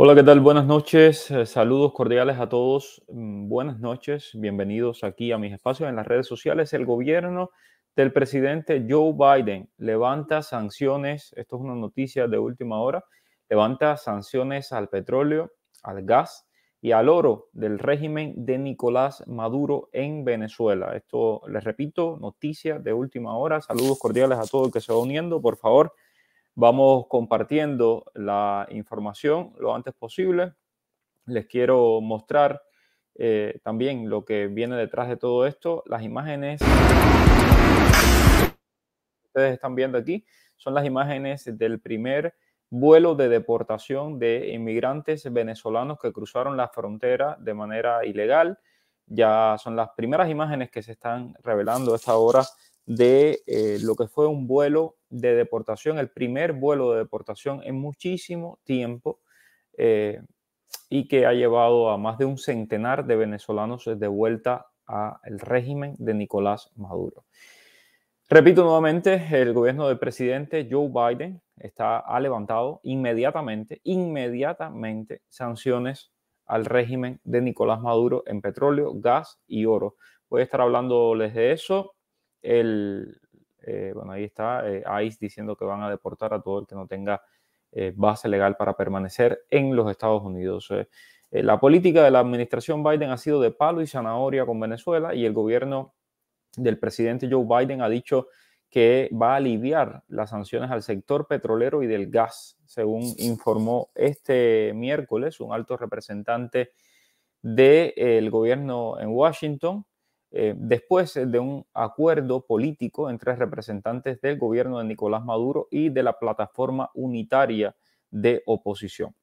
Hola, ¿qué tal? Buenas noches. Eh, saludos cordiales a todos. Mm, buenas noches. Bienvenidos aquí a mis espacios en las redes sociales. El gobierno del presidente Joe Biden levanta sanciones. Esto es una noticia de última hora. Levanta sanciones al petróleo, al gas y al oro del régimen de Nicolás Maduro en Venezuela. Esto, les repito, noticia de última hora. Saludos cordiales a todo el que se va uniendo. Por favor, Vamos compartiendo la información lo antes posible. Les quiero mostrar eh, también lo que viene detrás de todo esto. Las imágenes que ustedes están viendo aquí son las imágenes del primer vuelo de deportación de inmigrantes venezolanos que cruzaron la frontera de manera ilegal. Ya son las primeras imágenes que se están revelando a esta hora de eh, lo que fue un vuelo de deportación, el primer vuelo de deportación en muchísimo tiempo eh, y que ha llevado a más de un centenar de venezolanos de vuelta al régimen de Nicolás Maduro. Repito nuevamente, el gobierno del presidente Joe Biden está, ha levantado inmediatamente, inmediatamente sanciones al régimen de Nicolás Maduro en petróleo, gas y oro. Voy a estar hablándoles de eso el, eh, bueno, ahí está eh, ICE diciendo que van a deportar a todo el que no tenga eh, base legal para permanecer en los Estados Unidos. la política de la administración Biden ha sido de palo y zanahoria con Venezuela y el gobierno del presidente Joe Biden ha dicho que va a aliviar las sanciones al sector petrolero y del gas, según informó este miércoles un alto representante del gobierno en Washington. Eh, después eh, de un acuerdo político entre representantes del gobierno de Nicolás Maduro y de la plataforma unitaria de oposición.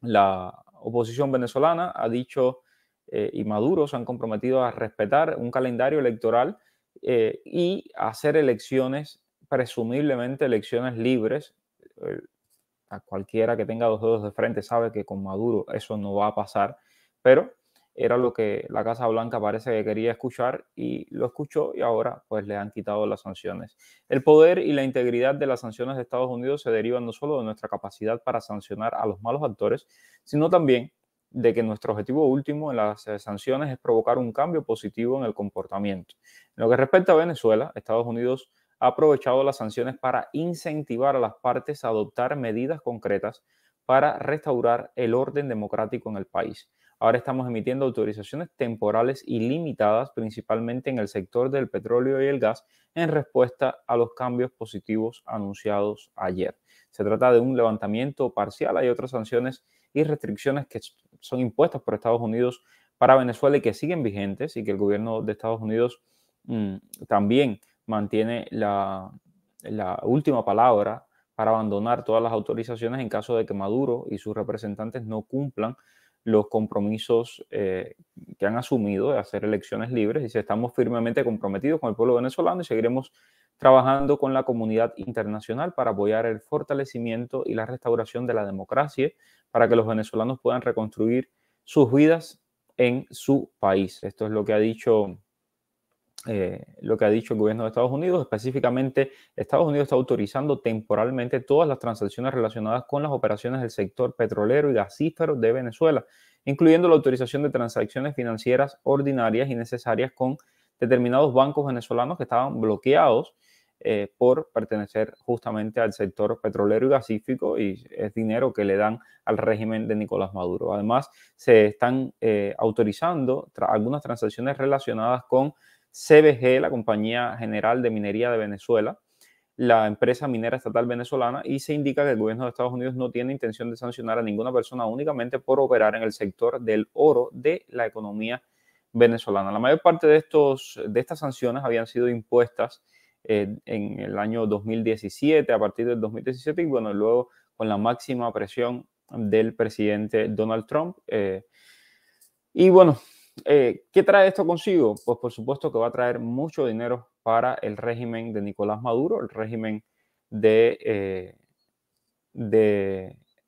La oposición venezolana ha dicho eh, y Maduro se han comprometido a respetar un calendario electoral y hacer elecciones, presumiblemente elecciones libres. a cualquiera que tenga dos dedos de frente sabe que con Maduro eso no va a pasar, pero era lo que la Casa Blanca parece que quería escuchar y lo escuchó y ahora pues le han quitado las sanciones. El poder y la integridad de las sanciones de Estados Unidos se derivan no solo de nuestra capacidad para sancionar a los malos actores, sino también de que nuestro objetivo último en las eh, sanciones es provocar un cambio positivo en el comportamiento. En lo que respecta a Venezuela, Estados Unidos ha aprovechado las sanciones para incentivar a las partes a adoptar medidas concretas para restaurar el orden democrático en el país. Ahora estamos emitiendo autorizaciones temporales y limitadas, principalmente en el sector del petróleo y el gas, en respuesta a los cambios positivos anunciados ayer. Se trata de un levantamiento parcial. Hay otras sanciones y restricciones que son impuestas por Estados Unidos para Venezuela y que siguen vigentes y que el gobierno de Estados Unidos mm, también mantiene la, la última palabra para abandonar todas las autorizaciones en caso de que Maduro y sus representantes no cumplan los compromisos eh, que han asumido de hacer elecciones libres. Dice, estamos firmemente comprometidos con el pueblo venezolano y seguiremos trabajando con la comunidad internacional para apoyar el fortalecimiento y la restauración de la democracia para que los venezolanos puedan reconstruir sus vidas en su país. Esto es lo que ha dicho eh, lo que ha dicho el gobierno de Estados Unidos. Específicamente, Estados Unidos está autorizando temporalmente todas las transacciones relacionadas con las operaciones del sector petrolero y gasífero de Venezuela, incluyendo la autorización de transacciones financieras ordinarias y necesarias con determinados bancos venezolanos que estaban bloqueados eh, por pertenecer justamente al sector petrolero y gasífico y es dinero que le dan al régimen de Nicolás Maduro. Además, se están eh, autorizando algunas transacciones relacionadas con CBG, la Compañía General de Minería de Venezuela, la empresa minera estatal venezolana, y se indica que el gobierno de Estados Unidos no tiene intención de sancionar a ninguna persona únicamente por operar en el sector del oro de la economía venezolana. La mayor parte de, estos, de estas sanciones habían sido impuestas eh, en el año 2017, a partir del 2017, y bueno, luego con la máxima presión del presidente Donald Trump. Eh, y bueno, eh, ¿Qué trae esto consigo? Pues por supuesto que va a traer mucho dinero para el régimen de Nicolás Maduro, el régimen de, eh,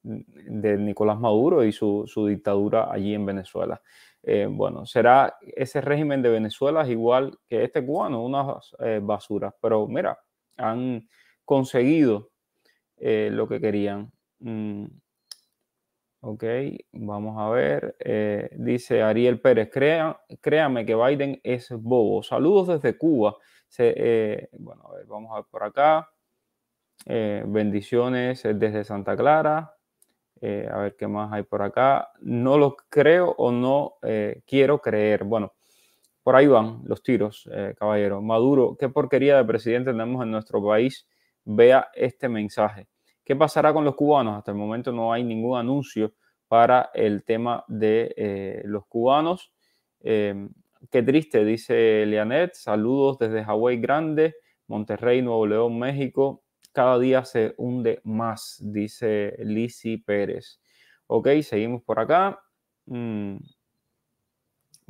Nicolás Maduro y su, dictadura allí en Venezuela. Eh, bueno, será ese régimen de Venezuela igual que este cubano, unas basuras, pero mira, han conseguido lo que querían. Mm, Ok, vamos a ver. Eh, dice Ariel Pérez, Crea, créame que Biden es bobo. Saludos desde Cuba. Eh, bueno, a ver, vamos a ver por acá. Eh, bendiciones desde Santa Clara. a ver qué más hay por acá. No lo creo o no quiero creer. Bueno, por ahí van los tiros, caballero. Maduro, qué porquería de presidente tenemos en nuestro país. Vea este mensaje. ¿Qué pasará con los cubanos? Hasta el momento no hay ningún anuncio para el tema de eh, los cubanos. Em, qué triste, dice Lianet, Saludos desde Hawái Grande, Monterrey, Nuevo León, México. Cada día se hunde más, dice Lisi Pérez. Ok, seguimos por acá. Mm,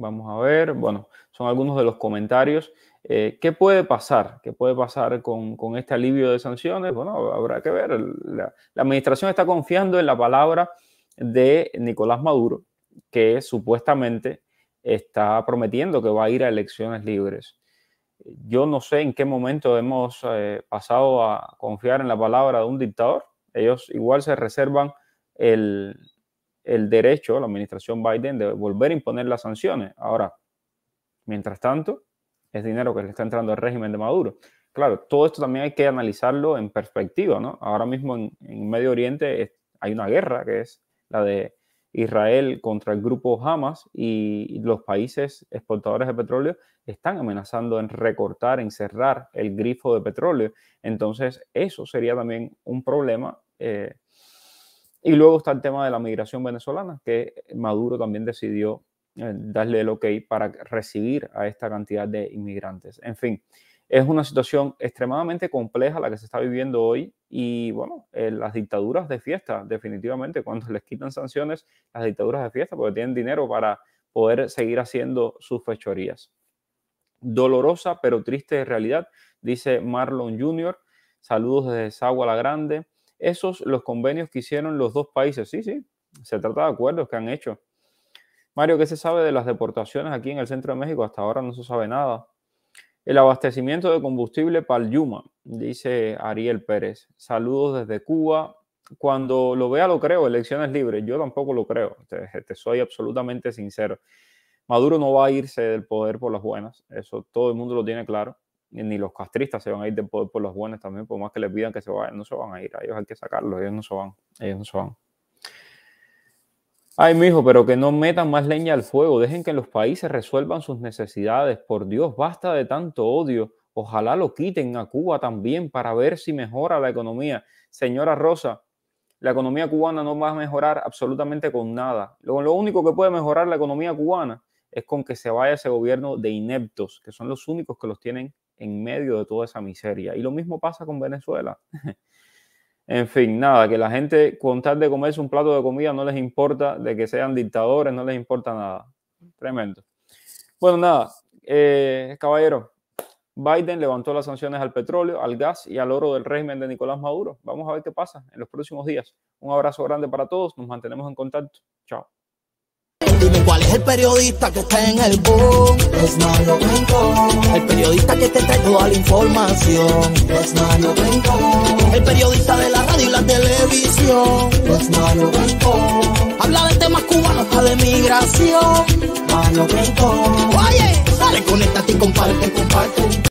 Vamos a ver, bueno, son algunos de los comentarios. Eh, ¿Qué puede pasar? ¿Qué puede pasar con, este alivio de sanciones? Bueno, habrá que ver. La, administración está confiando en la palabra de Nicolás Maduro, que supuestamente está prometiendo que va a ir a elecciones libres. Yo no sé en qué momento hemos eh, pasado a confiar en la palabra de un dictador. Ellos igual se reservan el, el derecho a la administración Biden de volver a imponer las sanciones. Ahora, mientras tanto, es dinero que le está entrando al régimen de Maduro. Claro, todo esto también hay que analizarlo en perspectiva, ¿no? Ahora mismo en, Medio Oriente hay una guerra que es la de Israel contra el grupo Hamas y los países exportadores de petróleo están amenazando en recortar, en cerrar el grifo de petróleo. Entonces, eso sería también un problema eh, y luego está el tema de la migración venezolana, que Maduro también decidió eh, darle el ok para recibir a esta cantidad de inmigrantes. En fin, es una situación extremadamente compleja la que se está viviendo hoy y bueno, eh, las dictaduras de fiesta, definitivamente, cuando les quitan sanciones, las dictaduras de fiesta, porque tienen dinero para poder seguir haciendo sus fechorías. Dolorosa pero triste realidad, dice Marlon Jr. Saludos desde Sagua la Grande esos los convenios que hicieron los dos países. Sí, sí, se trata de acuerdos que han hecho. Mario, ¿qué se sabe de las deportaciones aquí en el centro de México? Hasta ahora no se sabe nada. El abastecimiento de combustible para el Yuma, dice Ariel Pérez. Saludos desde Cuba. Cuando lo vea lo creo, elecciones libres. Yo tampoco lo creo, te, te soy absolutamente sincero. Maduro no va a irse del poder por las buenas, eso todo el mundo lo tiene claro ni los castristas se van a ir poder por los buenos también, por más que les pidan que se vayan, no se van a ir, ellos hay que sacarlos, ellos no se van, ellos no se van. Ay, pero que no metan más leña al fuego, dejen que los países resuelvan sus necesidades, por Dios, basta de tanto odio, ojalá lo quiten a Cuba también para ver si mejora la economía. Señora Rosa, la economía cubana no va a mejorar absolutamente con nada. lo, único que puede mejorar la economía cubana es con que se vaya ese gobierno de ineptos, que son los únicos que los tienen en medio de toda esa miseria. Y lo mismo pasa con Venezuela. en fin, nada, que la gente con tal de comerse un plato de comida no les importa, de que sean dictadores, no les importa nada. Tremendo. Bueno, nada, eh, caballero, Biden levantó las sanciones al petróleo, al gas y al oro del régimen de Nicolás Maduro. Vamos a ver qué pasa en los próximos días. Un abrazo grande para todos, nos mantenemos en contacto. Chao. Dime cuál es el periodista que está en el boom. Es Mario Rincón. El periodista que te trae toda la información. Es Mario Rincón. El periodista de la radio y la televisión. Es Mario Rincón. Habla de temas cubanos, hasta de migración. Mario Rincón. Oye, dale, conéctate y comparte, comparte.